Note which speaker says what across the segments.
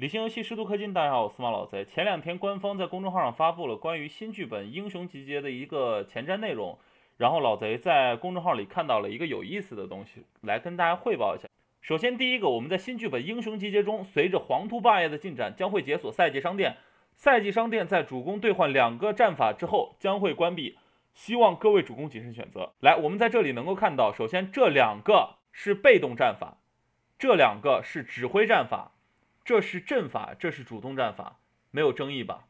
Speaker 1: 理性游戏适度氪金，大家好，我是马老贼。前两天官方在公众号上发布了关于新剧本《英雄集结》的一个前瞻内容，然后老贼在公众号里看到了一个有意思的东西，来跟大家汇报一下。首先，第一个，我们在新剧本《英雄集结》中，随着黄图霸业的进展，将会解锁赛季商店。赛季商店在主攻兑换两个战法之后将会关闭，希望各位主攻谨慎选择。来，我们在这里能够看到，首先这两个是被动战法，这两个是指挥战法。这是阵法，这是主动战法，没有争议吧？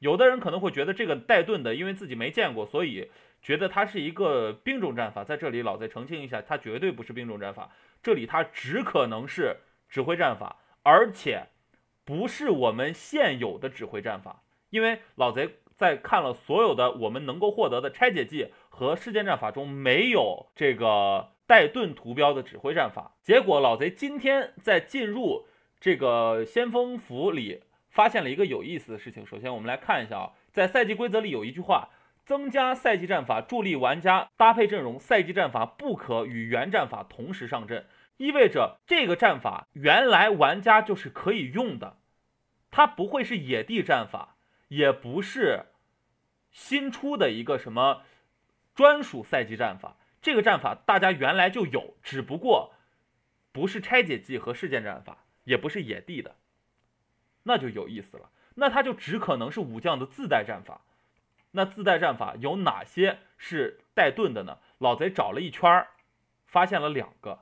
Speaker 1: 有的人可能会觉得这个带盾的，因为自己没见过，所以觉得它是一个兵种战法。在这里，老贼澄清一下，它绝对不是兵种战法，这里它只可能是指挥战法，而且不是我们现有的指挥战法。因为老贼在看了所有的我们能够获得的拆解技和事件战法中，没有这个带盾图标的指挥战法。结果，老贼今天在进入。这个先锋服里发现了一个有意思的事情。首先，我们来看一下啊，在赛季规则里有一句话：增加赛季战法，助力玩家搭配阵容。赛季战法不可与原战法同时上阵，意味着这个战法原来玩家就是可以用的，它不会是野地战法，也不是新出的一个什么专属赛季战法。这个战法大家原来就有，只不过不是拆解技和事件战法。也不是野地的，那就有意思了。那他就只可能是武将的自带战法。那自带战法有哪些是带盾的呢？老贼找了一圈儿，发现了两个，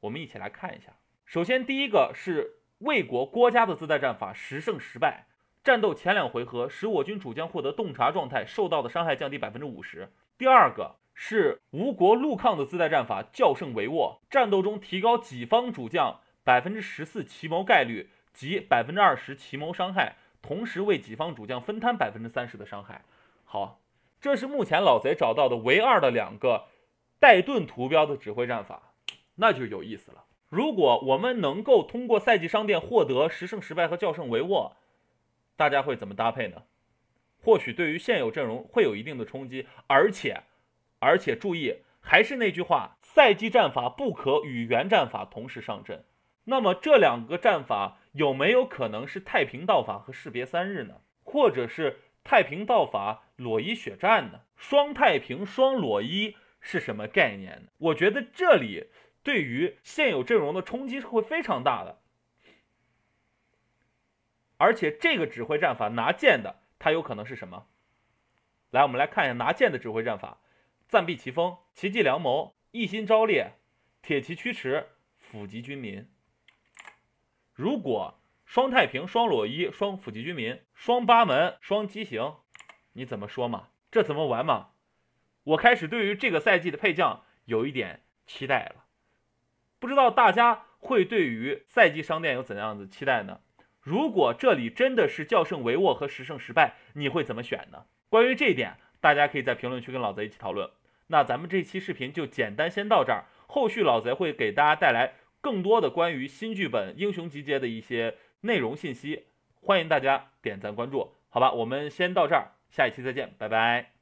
Speaker 1: 我们一起来看一下。首先，第一个是魏国郭嘉的自带战法“十胜十败”，战斗前两回合使我军主将获得洞察状态，受到的伤害降低百分之五十。第二个是吴国陆抗的自带战法“教胜帷幄”，战斗中提高己方主将。百分之十四奇谋概率及百分之二十奇谋伤害，同时为己方主将分摊百分之三十的伤害。好，这是目前老贼找到的唯二的两个带盾图标的指挥战法，那就有意思了。如果我们能够通过赛季商店获得十胜十败和教圣维沃，大家会怎么搭配呢？或许对于现有阵容会有一定的冲击，而且而且注意，还是那句话，赛季战法不可与原战法同时上阵。那么这两个战法有没有可能是太平道法和士别三日呢？或者是太平道法裸衣血战呢？双太平双裸衣是什么概念呢？我觉得这里对于现有阵容的冲击是会非常大的。而且这个指挥战法拿剑的，它有可能是什么？来，我们来看一下拿剑的指挥战法：暂避其锋，奇计良谋，一心招猎，铁骑驱驰，抚集军民。如果双太平、双裸衣、双辅级军民、双八门、双畸形，你怎么说嘛？这怎么玩嘛？我开始对于这个赛季的配将有一点期待了，不知道大家会对于赛季商店有怎样的期待呢？如果这里真的是教胜维沃和十胜十败，你会怎么选呢？关于这一点，大家可以在评论区跟老贼一起讨论。那咱们这期视频就简单先到这儿，后续老贼会给大家带来。更多的关于新剧本《英雄集结》的一些内容信息，欢迎大家点赞关注，好吧？我们先到这儿，下一期再见，拜拜。